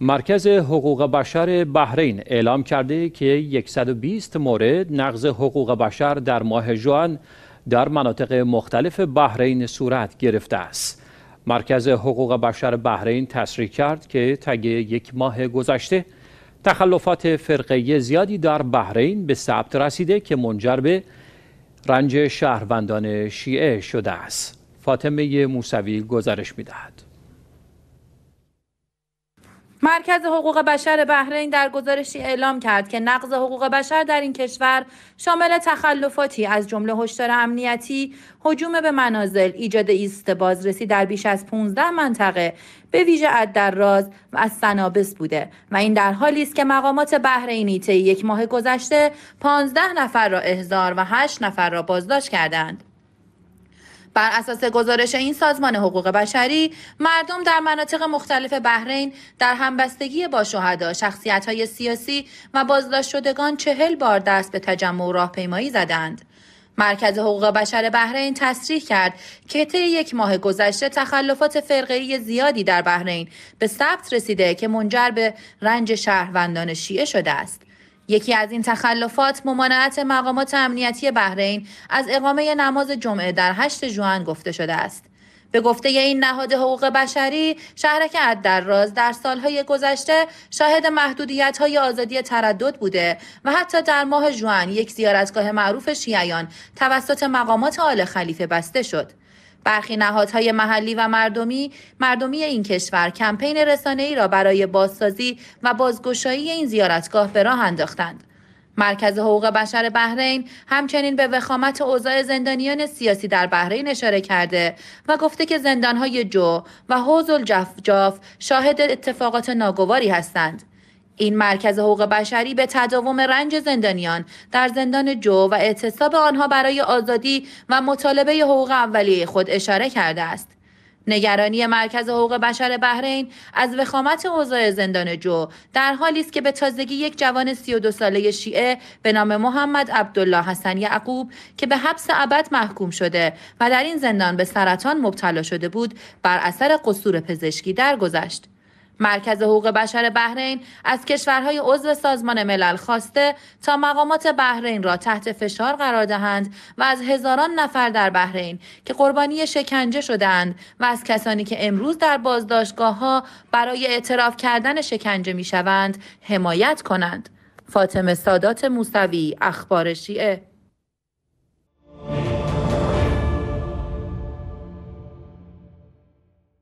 مرکز حقوق بشر بحرین اعلام کرده که 120 مورد نقض حقوق بشر در ماه جوان در مناطق مختلف بحرین صورت گرفته است. مرکز حقوق بشر بحرین تصریح کرد که طی یک ماه گذشته تخلفات فرقه زیادی در بحرین به ثبت رسیده که منجر به رنج شهروندان شیعه شده است. فاطمه موسوی گزارش می‌دهد. مرکز حقوق بشر بحرین در گزارشی اعلام کرد که نقض حقوق بشر در این کشور شامل تخلفاتی از جمله هشدار امنیتی، هجوم به منازل، ایجاد ایست بازرسی در بیش از 15 منطقه، به ویژه در راز و از سنابس بوده و این در حالی است که مقامات بحرینی طی یک ماه گذشته 15 نفر را احضار و 8 نفر را بازداشت کردند. بر اساس گزارش این سازمان حقوق بشری مردم در مناطق مختلف بحرین در همبستگی با شهدا های سیاسی و بازداشت شدگان چهل بار دست به تجمع و راهپیمایی زدند مرکز حقوق بشر بحرین تصریح کرد که طی یک ماه گذشته تخلفات فرقه‌ای زیادی در بحرین به ثبت رسیده که منجر به رنج شهروندان شیعه شده است یکی از این تخلفات ممانعت مقامات امنیتی بحرین از اقامه نماز جمعه در 8 جوان گفته شده است. به گفته این نهاد حقوق بشری شهرک ادراز در سالهای گذشته شاهد محدودیت های آزادی تردد بوده و حتی در ماه جوان یک زیارتگاه معروف شیعیان توسط مقامات آل خلیفه بسته شد برخی نهادهای محلی و مردمی مردمی این کشور کمپین ای را برای بازسازی و بازگشایی این زیارتگاه به راه انداختند. مرکز حقوق بشر بحرین همچنین به وخامت اوضاع زندانیان سیاسی در بحرین اشاره کرده و گفته که زندانهای جو و حوز جاف شاهد اتفاقات ناگواری هستند. این مرکز حقوق بشری به تداوم رنج زندانیان در زندان جو و اعتصاب آنها برای آزادی و مطالبه حقوق اولیه خود اشاره کرده است. نگرانی مرکز حقوق بشر بحرین از وخامت اوضاع زندان جو در حالی است که به تازگی یک جوان 32 ساله شیعه به نام محمد عبدالله حسن یعقوب که به حبس ابد محکوم شده و در این زندان به سرطان مبتلا شده بود بر اثر قصور پزشکی درگذشت. مرکز حقوق بشر بحرین از کشورهای عضو سازمان ملل خواسته تا مقامات بحرین را تحت فشار قرار دهند و از هزاران نفر در بحرین که قربانی شکنجه شدند و از کسانی که امروز در بازداشتگاه ها برای اعتراف کردن شکنجه می شوند حمایت کنند. فاطمه سادات موسوی اخبار شیعه